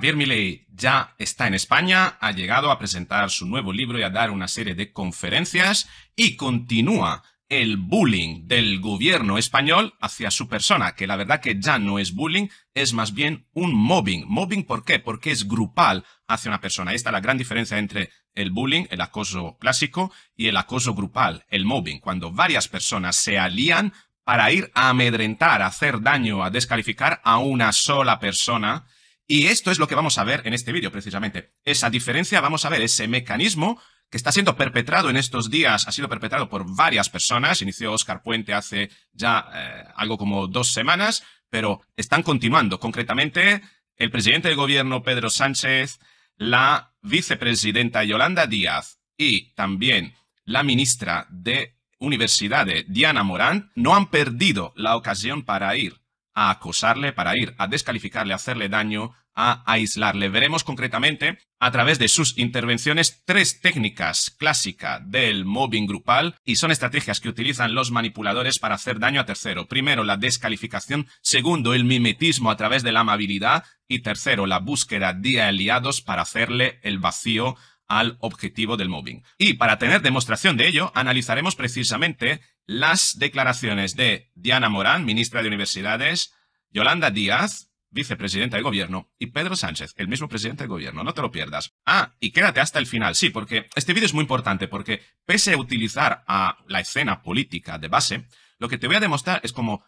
Javier Milei ya está en España, ha llegado a presentar su nuevo libro y a dar una serie de conferencias y continúa el bullying del gobierno español hacia su persona, que la verdad que ya no es bullying, es más bien un mobbing. ¿Mobbing por qué? Porque es grupal hacia una persona. Esta la gran diferencia entre el bullying, el acoso clásico, y el acoso grupal, el mobbing, cuando varias personas se alían para ir a amedrentar, a hacer daño, a descalificar a una sola persona y esto es lo que vamos a ver en este vídeo, precisamente. Esa diferencia, vamos a ver ese mecanismo que está siendo perpetrado en estos días, ha sido perpetrado por varias personas, inició Oscar Puente hace ya eh, algo como dos semanas, pero están continuando. Concretamente, el presidente del gobierno, Pedro Sánchez, la vicepresidenta Yolanda Díaz y también la ministra de Universidades, Diana Morán, no han perdido la ocasión para ir a acosarle, para ir a descalificarle, a hacerle daño a aislarle. Veremos concretamente, a través de sus intervenciones, tres técnicas clásicas del mobbing grupal y son estrategias que utilizan los manipuladores para hacer daño a tercero. Primero, la descalificación. Segundo, el mimetismo a través de la amabilidad. Y tercero, la búsqueda de aliados para hacerle el vacío al objetivo del mobbing. Y para tener demostración de ello, analizaremos precisamente las declaraciones de Diana Morán, ministra de Universidades, Yolanda Díaz, vicepresidente del gobierno, y Pedro Sánchez, el mismo presidente del gobierno. No te lo pierdas. Ah, y quédate hasta el final. Sí, porque este vídeo es muy importante, porque pese a utilizar a la escena política de base, lo que te voy a demostrar es cómo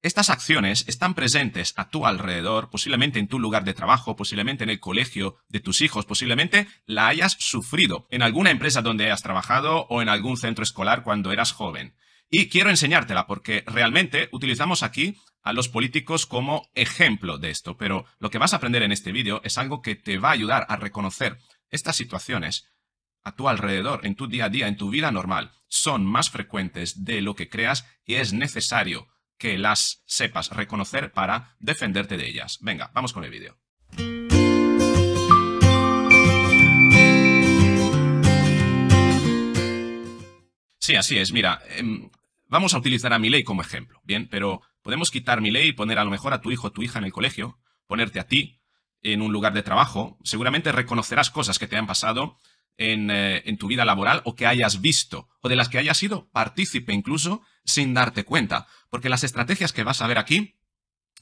estas acciones están presentes a tu alrededor, posiblemente en tu lugar de trabajo, posiblemente en el colegio de tus hijos, posiblemente la hayas sufrido en alguna empresa donde hayas trabajado o en algún centro escolar cuando eras joven. Y quiero enseñártela porque realmente utilizamos aquí a los políticos como ejemplo de esto, pero lo que vas a aprender en este vídeo es algo que te va a ayudar a reconocer estas situaciones a tu alrededor, en tu día a día, en tu vida normal, son más frecuentes de lo que creas y es necesario que las sepas reconocer para defenderte de ellas. Venga, vamos con el vídeo. Sí, así es. Mira, em, Vamos a utilizar a ley como ejemplo, ¿bien? Pero podemos quitar ley y poner a lo mejor a tu hijo o tu hija en el colegio, ponerte a ti en un lugar de trabajo. Seguramente reconocerás cosas que te han pasado en, eh, en tu vida laboral o que hayas visto, o de las que hayas sido partícipe incluso sin darte cuenta. Porque las estrategias que vas a ver aquí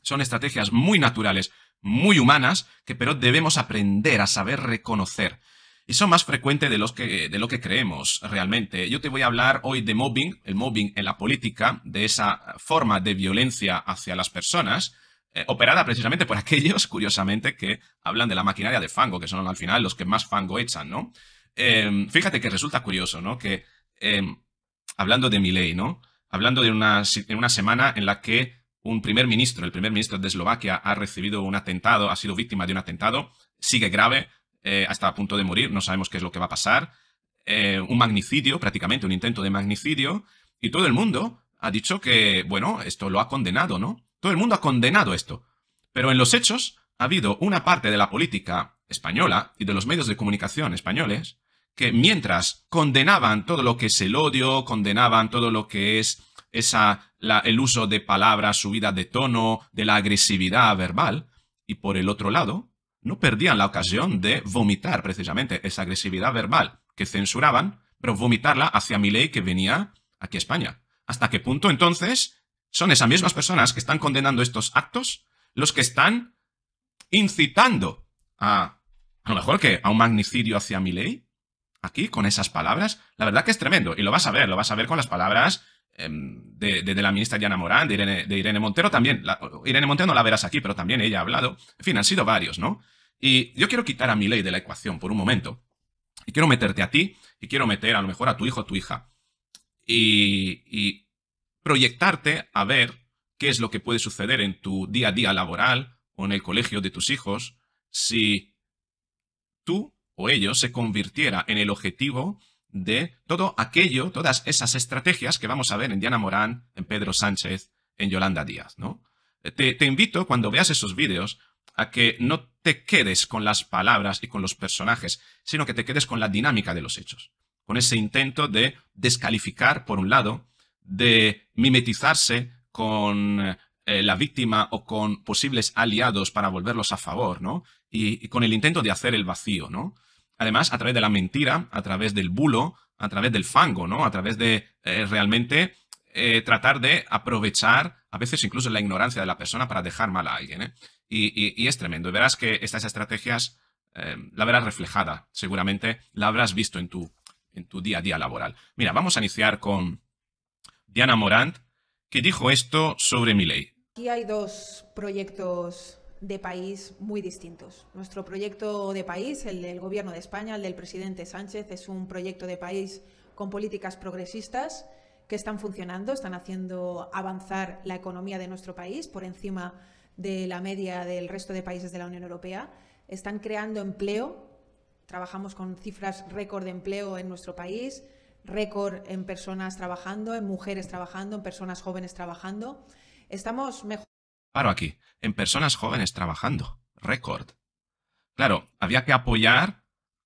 son estrategias muy naturales, muy humanas, que pero debemos aprender a saber reconocer y son más frecuentes de, los que, de lo que creemos realmente. Yo te voy a hablar hoy de mobbing, el mobbing en la política, de esa forma de violencia hacia las personas, eh, operada precisamente por aquellos, curiosamente, que hablan de la maquinaria de fango, que son al final los que más fango echan, ¿no? Em, fíjate que resulta curioso, ¿no? Que em, hablando de Milei, ¿no? Hablando de una, una semana en la que un primer ministro, el primer ministro de Eslovaquia, ha recibido un atentado, ha sido víctima de un atentado, sigue grave, eh, hasta a punto de morir, no sabemos qué es lo que va a pasar, eh, un magnicidio, prácticamente un intento de magnicidio, y todo el mundo ha dicho que, bueno, esto lo ha condenado, ¿no? Todo el mundo ha condenado esto. Pero en los hechos ha habido una parte de la política española y de los medios de comunicación españoles que mientras condenaban todo lo que es el odio, condenaban todo lo que es esa, el uso de palabras, subida de tono, de la agresividad verbal, y por el otro lado, no perdían la ocasión de vomitar precisamente esa agresividad verbal que censuraban, pero vomitarla hacia ley que venía aquí a España. ¿Hasta qué punto entonces son esas mismas personas que están condenando estos actos los que están incitando a, a lo mejor que, a un magnicidio hacia ley? Aquí, con esas palabras, la verdad que es tremendo. Y lo vas a ver, lo vas a ver con las palabras Em, de, la ministra Diana Morán, de Irene, Montero también. Irene Montero no la verás aquí, pero también ella ha hablado. En fin, han sido varios, ¿no? Y yo quiero quitar a mi ley de la ecuación por un momento. Y quiero meterte a ti, y quiero meter a lo mejor a tu hijo o tu hija. Y, y proyectarte a ver qué es lo que puede suceder en tu día a día laboral o en el colegio de tus hijos si tú o ellos se convirtiera en el objetivo de todo aquello, todas esas estrategias que vamos a ver en Diana Morán, en Pedro Sánchez, en Yolanda Díaz, ¿no? Te, te invito, cuando veas esos vídeos, a que no te quedes con las palabras y con los personajes, sino que te quedes con la dinámica de los hechos, con ese intento de descalificar, por un lado, de mimetizarse con eh, la víctima o con posibles aliados para volverlos a favor, ¿no? Y, y con el intento de hacer el vacío, ¿no? Además, a través de la mentira, a través del bulo, a través del fango, ¿no? A través de eh, realmente eh, tratar de aprovechar a veces incluso la ignorancia de la persona para dejar mal a alguien. ¿eh? Y, es tremendo. verás que estas estrategias la verás reflejada, seguramente la habrás visto en tu, en tu día a día laboral. Mira, vamos a iniciar con Diana Morant, que dijo esto sobre mi ley. Aquí hay dos proyectos de país muy distintos. Nuestro proyecto de país, el del Gobierno de España, el del presidente Sánchez, es un proyecto de país con políticas progresistas que están funcionando, están haciendo avanzar la economía de nuestro país por encima de la media del resto de países de la Unión Europea, están creando empleo, trabajamos con cifras récord de empleo en nuestro país, récord en personas trabajando, en mujeres trabajando, en personas jóvenes trabajando. Estamos Paro aquí. En personas jóvenes trabajando. Récord. Claro, había que apoyar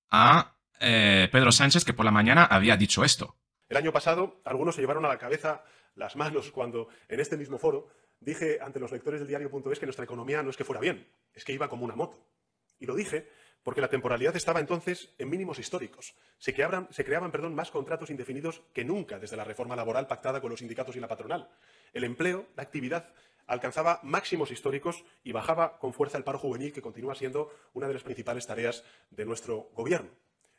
a eh, Pedro Sánchez, que por la mañana había dicho esto. El año pasado, algunos se llevaron a la cabeza las manos cuando, en este mismo foro, dije ante los lectores del diario.es que nuestra economía no es que fuera bien, es que iba como una moto. Y lo dije porque la temporalidad estaba entonces en mínimos históricos. Se creaban, se creaban perdón, más contratos indefinidos que nunca desde la reforma laboral pactada con los sindicatos y la patronal. El empleo, la actividad, alcanzaba máximos históricos y bajaba con fuerza el paro juvenil, que continúa siendo una de las principales tareas de nuestro gobierno.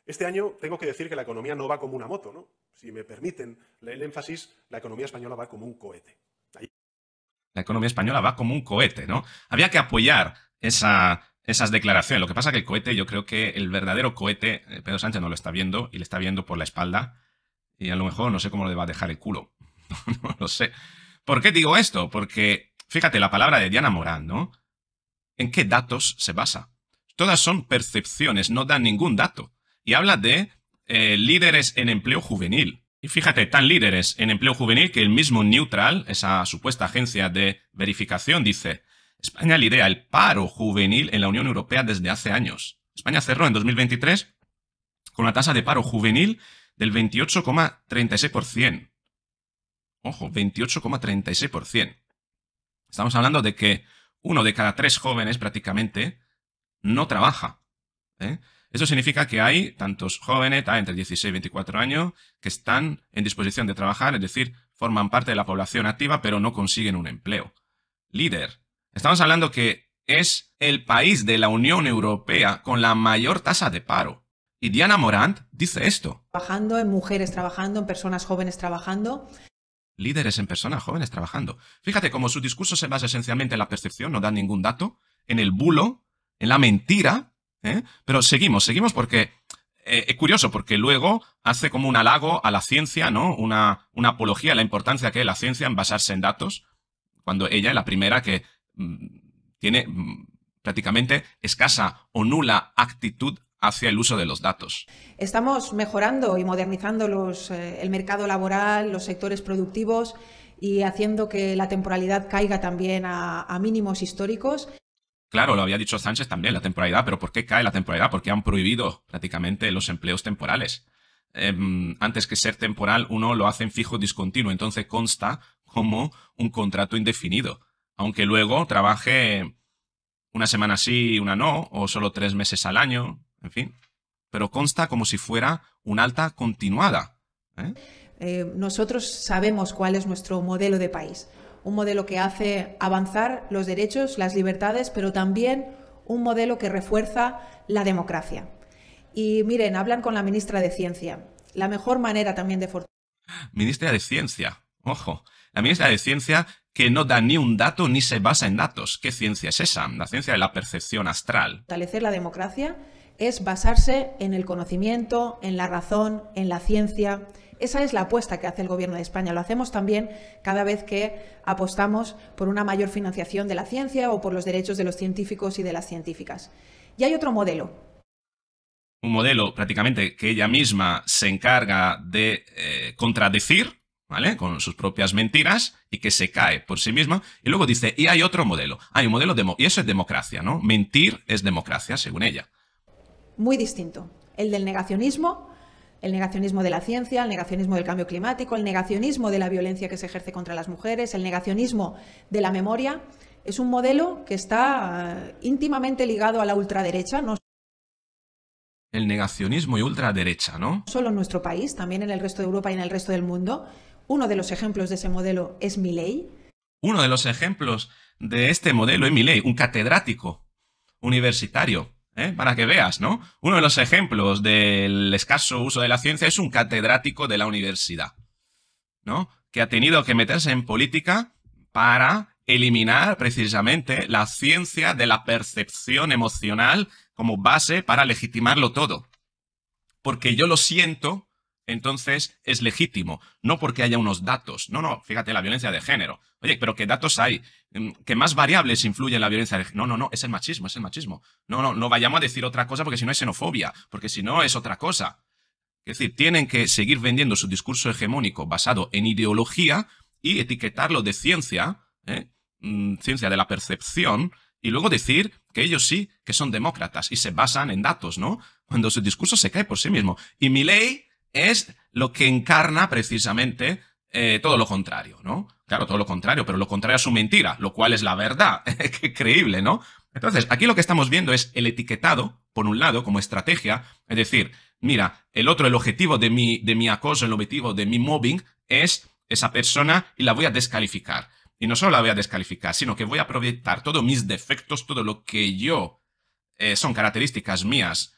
Este año tengo que decir que la economía no va como una moto, ¿no? Si me permiten el énfasis, la economía española va como un cohete. La economía española va como un cohete, ¿no? Había que apoyar esa, esas declaraciones. Lo que pasa es que el cohete, yo creo que el verdadero cohete, eh, Pedro Sánchez no lo está viendo y le está viendo por la espalda y a lo mejor no sé cómo le va a dejar el culo. no lo sé. ¿Por qué digo esto? Porque Fíjate la palabra de Diana Morán, ¿no? ¿En qué datos se basa? Todas son percepciones, no dan ningún dato. Y habla de eh, líderes en empleo juvenil. Y fíjate, tan líderes en empleo juvenil que el mismo Neutral, esa supuesta agencia de verificación, dice, España lidera el paro juvenil en la Unión Europea desde hace años. España cerró en 2023 con una tasa de paro juvenil del 28,36%. Ojo, 28,36%. Estamos hablando de que uno de cada tres jóvenes prácticamente no trabaja. ¿eh? Eso significa que hay tantos jóvenes entre 16 y 24 años que están en disposición de trabajar, es decir, forman parte de la población activa pero no consiguen un empleo. Líder. Estamos hablando que es el país de la Unión Europea con la mayor tasa de paro. Y Diana Morant dice esto. Trabajando en mujeres, trabajando en personas jóvenes, trabajando líderes en persona, jóvenes trabajando. Fíjate cómo su discurso se basa esencialmente en la percepción, no dan ningún dato, en el bulo, en la mentira, ¿eh? pero seguimos, seguimos porque eh, es curioso, porque luego hace como un halago a la ciencia, ¿no? Una, una apología a la importancia que es la ciencia en basarse en datos, cuando ella es la primera que mm, tiene mm, prácticamente escasa o nula actitud hacia el uso de los datos. Estamos mejorando y modernizando eh, el mercado laboral, los sectores productivos y haciendo que la temporalidad caiga también a, mínimos históricos. Claro, lo había dicho Sánchez también, la temporalidad, pero ¿por qué cae la temporalidad? Porque han prohibido prácticamente los empleos temporales. Em, antes que ser temporal, uno lo hace en fijo discontinuo, entonces consta como un contrato indefinido, aunque luego trabaje una semana sí, una no, o solo tres meses al año, en fin. Pero consta como si fuera un alta continuada. ¿eh? Eh, nosotros sabemos cuál es nuestro modelo de país. Un modelo que hace avanzar los derechos, las libertades, pero también un modelo que refuerza la democracia. Y miren, hablan con la ministra de Ciencia. La mejor manera también de fortalecer. Ministra de Ciencia, ojo. La ministra de Ciencia que no da ni un dato ni se basa en datos. ¿Qué ciencia es esa? La ciencia de la percepción astral. Fortalecer la democracia es basarse en el conocimiento, en la razón, en la ciencia. Esa es la apuesta que hace el Gobierno de España. Lo hacemos también cada vez que apostamos por una mayor financiación de la ciencia o por los derechos de los científicos y de las científicas. Y hay otro modelo. Un modelo prácticamente que ella misma se encarga de eh, contradecir, ¿vale? Con sus propias mentiras y que se cae por sí misma. Y luego dice, y hay otro modelo. Hay un modelo, de y eso es democracia, ¿no? Mentir es democracia, según ella muy distinto. El del negacionismo, el negacionismo de la ciencia, el negacionismo del cambio climático, el negacionismo de la violencia que se ejerce contra las mujeres, el negacionismo de la memoria. Es un modelo que está eh, íntimamente ligado a la ultraderecha. No el negacionismo y ultraderecha, ¿no? Solo en nuestro país, también en el resto de Europa y en el resto del mundo. Uno de los ejemplos de ese modelo es Milley. Uno de los ejemplos de este modelo es Milley, un catedrático universitario ¿eh? para que veas, ¿no? Uno de los ejemplos del escaso uso de la ciencia es un catedrático de la universidad, ¿no? Que ha tenido que meterse en política para eliminar precisamente la ciencia de la percepción emocional como base para legitimarlo todo. Porque yo lo siento entonces es legítimo. No porque haya unos datos. No, no, fíjate, la violencia de género. Oye, pero ¿qué datos hay? Mm, ¿Qué más variables influyen en la violencia de género? No, no, no, es el machismo, es el machismo. No, no, no vayamos a decir otra cosa porque si no es xenofobia, porque si no es otra cosa. Es decir, tienen que seguir vendiendo su discurso hegemónico basado en ideología y etiquetarlo de ciencia, ¿eh? mm, ciencia de la percepción, y luego decir que ellos sí que son demócratas y se basan en datos, ¿no? Cuando su discurso se cae por sí mismo. Y mi ley es lo que encarna precisamente eh, todo lo contrario, ¿no? Claro, todo lo contrario, pero lo contrario es su mentira, lo cual es la verdad. Qué creíble, ¿no? Entonces, aquí lo que estamos viendo es el etiquetado, por un lado, como estrategia, es decir, mira, el otro, el objetivo de mi, de mi acoso, el objetivo de mi mobbing es esa persona y la voy a descalificar. Y no solo la voy a descalificar, sino que voy a proyectar todos mis defectos, todo lo que yo eh, son características mías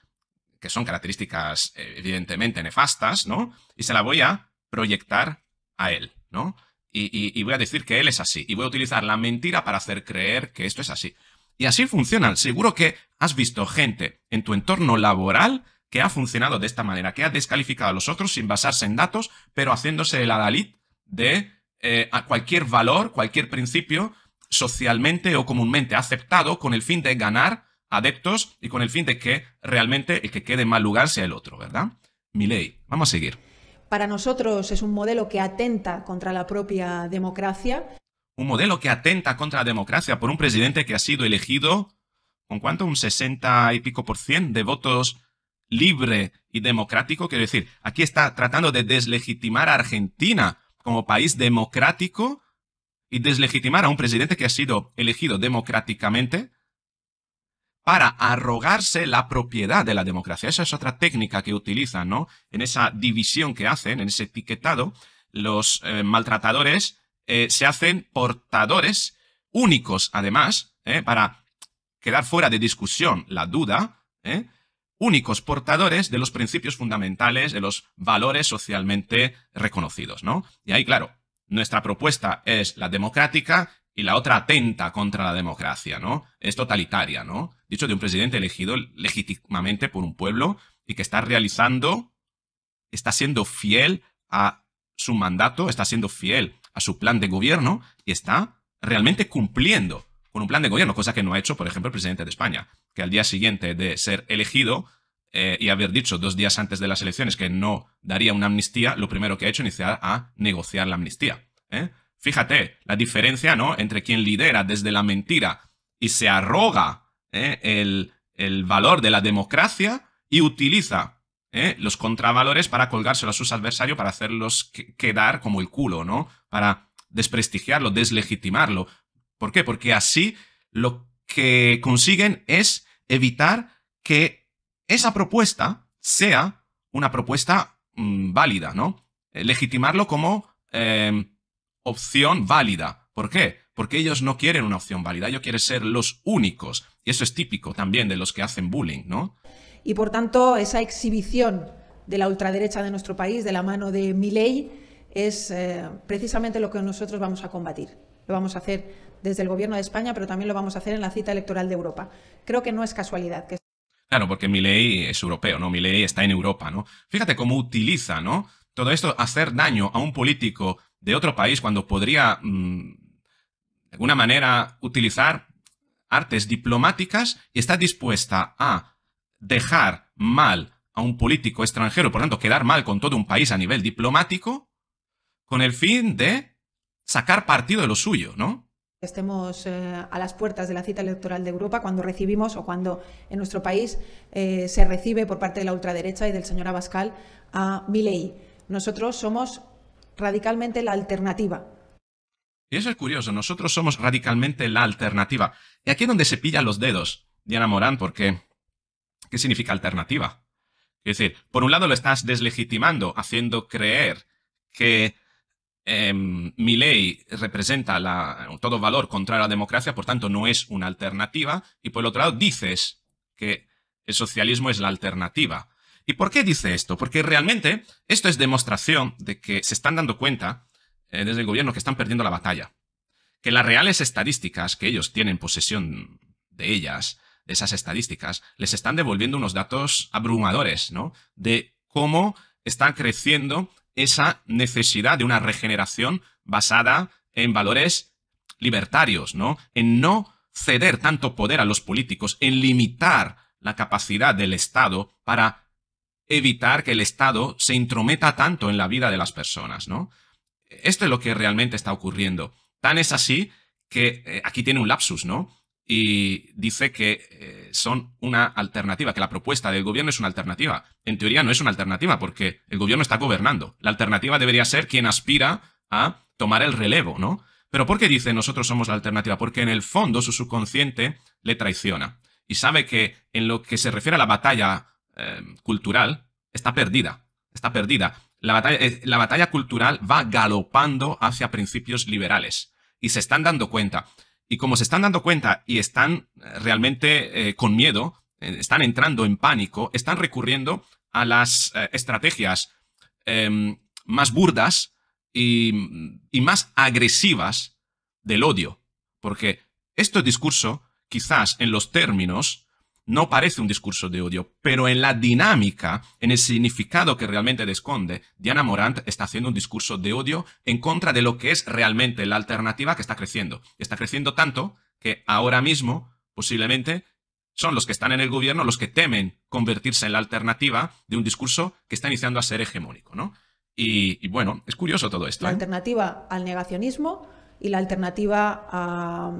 que son características eh, evidentemente nefastas, ¿no? Y se la voy a proyectar a él, ¿no? Y, voy a decir que él es así. Y voy a utilizar la mentira para hacer creer que esto es así. Y así funcionan. Seguro que has visto gente en tu entorno laboral que ha funcionado de esta manera, que ha descalificado a los otros sin basarse en datos, pero haciéndose el adalid de eh, cualquier valor, cualquier principio socialmente o comúnmente aceptado con el fin de ganar adeptos y con el fin de que realmente el que quede en mal lugar sea el otro, ¿verdad? Milei, vamos a seguir. Para nosotros es un modelo que atenta contra la propia democracia. Un modelo que atenta contra la democracia por un presidente que ha sido elegido con cuánto, un 60 y pico por ciento de votos libre y democrático. Quiero decir, aquí está tratando de deslegitimar a Argentina como país democrático y deslegitimar a un presidente que ha sido elegido democráticamente para arrogarse la propiedad de la democracia. Esa es otra técnica que utilizan, ¿no? En esa división que hacen, en ese etiquetado, los eh, maltratadores eh, se hacen portadores únicos, además, eh, para quedar fuera de discusión la duda, únicos portadores de los principios fundamentales, de los valores socialmente reconocidos, ¿no? Y ahí, claro, nuestra propuesta es la democrática y la otra atenta contra la democracia, ¿no? Es totalitaria, ¿no? Dicho de un presidente elegido legítimamente por un pueblo y que está realizando, está siendo fiel a su mandato, está siendo fiel a su plan de gobierno y está realmente cumpliendo con un plan de gobierno, cosa que no ha hecho, por ejemplo, el presidente de España, que al día siguiente de ser elegido eh, y haber dicho dos días antes de las elecciones que no daría una amnistía, lo primero que ha hecho es iniciar a negociar la amnistía. ¿eh? Fíjate la diferencia, ¿no? Entre quien lidera desde la mentira y se arroga ¿eh? el, valor de la democracia y utiliza ¿eh? los contravalores para colgárselo a sus adversarios, para hacerlos quedar como el culo, ¿no? Para desprestigiarlo, deslegitimarlo. ¿Por qué? Porque así lo que consiguen es evitar que esa propuesta sea una propuesta mm, válida, ¿no? Eh, legitimarlo como em, opción válida. ¿Por qué? Porque ellos no quieren una opción válida, ellos quieren ser los únicos. Y eso es típico también de los que hacen bullying, ¿no? Y por tanto, esa exhibición de la ultraderecha de nuestro país, de la mano de Milei, es eh, precisamente lo que nosotros vamos a combatir. Lo vamos a hacer desde el Gobierno de España, pero también lo vamos a hacer en la cita electoral de Europa. Creo que no es casualidad que Claro, porque Milley es europeo, ¿no? Milley está en Europa, ¿no? Fíjate cómo utiliza, ¿no? Todo esto, hacer daño a un político de otro país cuando podría, mm, de alguna manera, utilizar artes diplomáticas y está dispuesta a dejar mal a un político extranjero, por lo tanto, quedar mal con todo un país a nivel diplomático, con el fin de sacar partido de lo suyo, ¿no? Estemos eh, a las puertas de la cita electoral de Europa cuando recibimos o cuando en nuestro país eh, se recibe por parte de la ultraderecha y del señor Abascal a Milei. Nosotros somos radicalmente la alternativa. Y eso es curioso, nosotros somos radicalmente la alternativa. Y aquí es donde se pillan los dedos, Diana Morán, porque ¿qué significa alternativa? Es decir, por un lado lo estás deslegitimando, haciendo creer que em, mi ley representa todo valor contra la democracia, por tanto no es una alternativa, y por el otro lado dices que el socialismo es la alternativa. ¿Y por qué dice esto? Porque realmente esto es demostración de que se están dando cuenta eh, desde el gobierno que están perdiendo la batalla. Que las reales estadísticas, que ellos tienen posesión de ellas, de esas estadísticas, les están devolviendo unos datos abrumadores, ¿no? De cómo está creciendo esa necesidad de una regeneración basada en valores libertarios, ¿no? En no ceder tanto poder a los políticos, en limitar la capacidad del Estado para evitar que el Estado se intrometa tanto en la vida de las personas, ¿no? Esto es lo que realmente está ocurriendo. Tan es así que eh, aquí tiene un lapsus, ¿no? Y dice que eh, son una alternativa, que la propuesta del gobierno es una alternativa. En teoría no es una alternativa porque el gobierno está gobernando. La alternativa debería ser quien aspira a tomar el relevo, ¿no? Pero ¿por qué dice nosotros somos la alternativa? Porque en el fondo su subconsciente le traiciona y sabe que en lo que se refiere a la batalla Em, cultural está perdida. Está perdida. La batalla, la batalla cultural va galopando hacia principios liberales y se están dando cuenta. Y como se están dando cuenta y están eh, realmente eh, con miedo, eh, están entrando en pánico, están recurriendo a las estrategias em, más burdas y, y más agresivas del odio. Porque este discurso, quizás en los términos no parece un discurso de odio, pero en la dinámica, en el significado que realmente esconde, Diana Morant está haciendo un discurso de odio en contra de lo que es realmente la alternativa que está creciendo. Está creciendo tanto que ahora mismo, posiblemente, son los que están en el gobierno los que temen convertirse en la alternativa de un discurso que está iniciando a ser hegemónico, ¿no? Y, bueno, es curioso todo esto. La ¿eh? alternativa al negacionismo y la alternativa a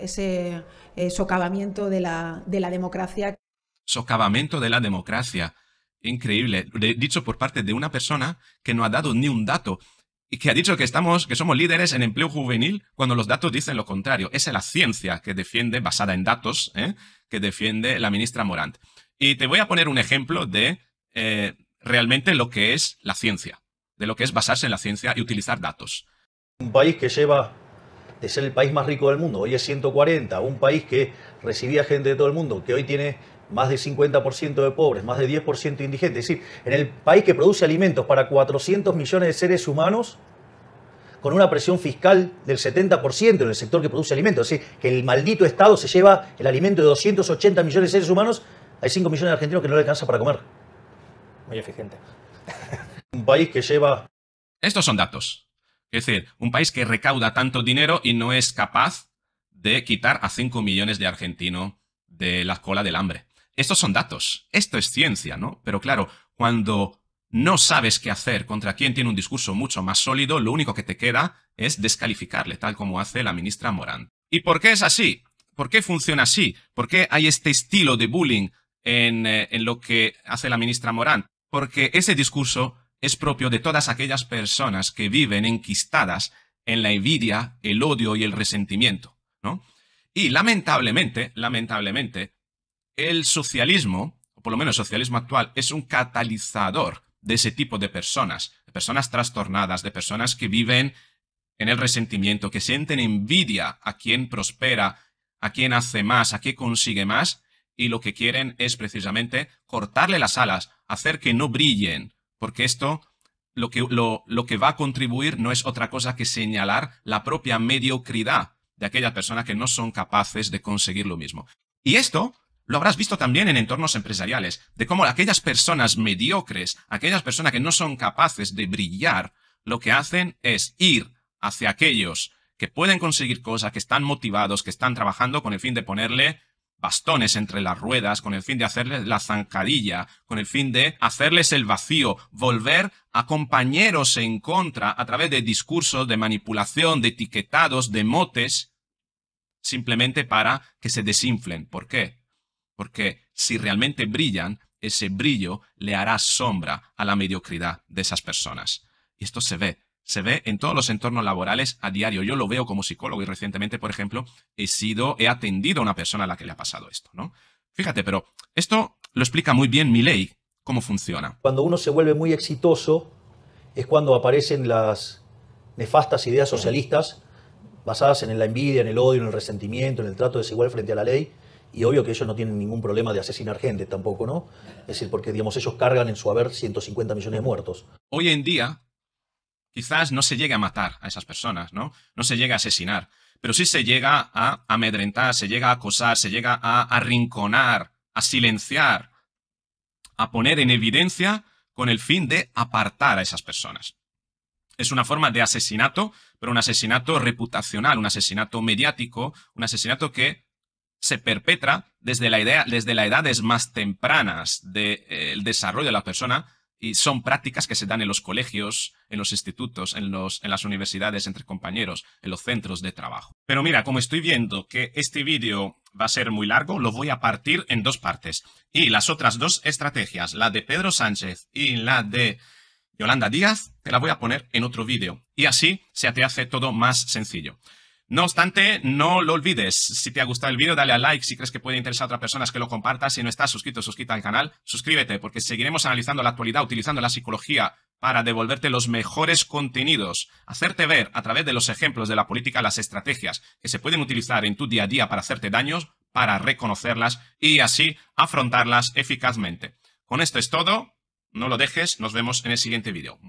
ese eh, socavamiento de la, de la democracia. Socavamiento de la democracia. Increíble. Dicho por parte de una persona que no ha dado ni un dato y que ha dicho que estamos, que somos líderes en empleo juvenil cuando los datos dicen lo contrario. Esa es la ciencia que defiende, basada en datos, ¿eh? que defiende la ministra Morant. Y te voy a poner un ejemplo de eh, realmente lo que es la ciencia, de lo que es basarse en la ciencia y utilizar datos. Un país que lleva de ser el país más rico del mundo, hoy es 140, un país que recibía gente de todo el mundo, que hoy tiene más de 50% de pobres, más de 10% indigentes, es decir, en el país que produce alimentos para 400 millones de seres humanos, con una presión fiscal del 70% en el sector que produce alimentos, es decir, que el maldito Estado se lleva el alimento de 280 millones de seres humanos, hay 5 millones de argentinos que no le alcanza para comer. Muy eficiente. un país que lleva... Estos son datos. Es decir, un país que recauda tanto dinero y no es capaz de quitar a 5 millones de argentinos de la cola del hambre. Estos son datos, esto es ciencia, ¿no? Pero claro, cuando no sabes qué hacer contra quien tiene un discurso mucho más sólido, lo único que te queda es descalificarle, tal como hace la ministra Morán. ¿Y por qué es así? ¿Por qué funciona así? ¿Por qué hay este estilo de bullying en, eh, en lo que hace la ministra Morán? Porque ese discurso es propio de todas aquellas personas que viven enquistadas en la envidia, el odio y el resentimiento, ¿no? Y lamentablemente, lamentablemente, el socialismo, o por lo menos el socialismo actual, es un catalizador de ese tipo de personas, de personas trastornadas, de personas que viven en el resentimiento, que sienten envidia a quien prospera, a quien hace más, a quien consigue más, y lo que quieren es precisamente cortarle las alas, hacer que no brillen, porque esto lo que, lo que va a contribuir no es otra cosa que señalar la propia mediocridad de aquellas personas que no son capaces de conseguir lo mismo. Y esto lo habrás visto también en entornos empresariales, de cómo aquellas personas mediocres, aquellas personas que no son capaces de brillar, lo que hacen es ir hacia aquellos que pueden conseguir cosas, que están motivados, que están trabajando con el fin de ponerle bastones entre las ruedas, con el fin de hacerles la zancadilla, con el fin de hacerles el vacío, volver a compañeros en contra a través de discursos, de manipulación, de etiquetados, de motes, simplemente para que se desinflen. ¿Por qué? Porque si realmente brillan, ese brillo le hará sombra a la mediocridad de esas personas. Y esto se ve se ve en todos los entornos laborales a diario. Yo lo veo como psicólogo y recientemente, por ejemplo, he sido, he atendido a una persona a la que le ha pasado esto, ¿no? Fíjate, pero esto lo explica muy bien mi ley, cómo funciona. Cuando uno se vuelve muy exitoso es cuando aparecen las nefastas ideas socialistas basadas en la envidia, en el odio, en el resentimiento, en el trato desigual frente a la ley. Y obvio que ellos no tienen ningún problema de asesinar gente tampoco, ¿no? Es decir, porque digamos, ellos cargan en su haber 150 millones de muertos. Hoy en día, Quizás no se llegue a matar a esas personas, ¿no? No se llegue a asesinar, pero sí se llega a amedrentar, se llega a acosar, se llega a arrinconar, a silenciar, a poner en evidencia con el fin de apartar a esas personas. Es una forma de asesinato, pero un asesinato reputacional, un asesinato mediático, un asesinato que se perpetra desde la, idea, desde la edades más tempranas del eh, desarrollo de la persona y son prácticas que se dan en los colegios, en los institutos, en, los, en las universidades, entre compañeros, en los centros de trabajo. Pero mira, como estoy viendo que este vídeo va a ser muy largo, lo voy a partir en dos partes. Y las otras dos estrategias, la de Pedro Sánchez y la de Yolanda Díaz, te la voy a poner en otro vídeo. Y así se te hace todo más sencillo. No obstante, no lo olvides. Si te ha gustado el vídeo, dale a like. Si crees que puede interesar a otras personas, que lo compartas. Si no estás suscrito, suscríbete al canal. Suscríbete, porque seguiremos analizando la actualidad utilizando la psicología para devolverte los mejores contenidos, hacerte ver a través de los ejemplos de la política las estrategias que se pueden utilizar en tu día a día para hacerte daños, para reconocerlas y así afrontarlas eficazmente. Con esto es todo. No lo dejes. Nos vemos en el siguiente vídeo.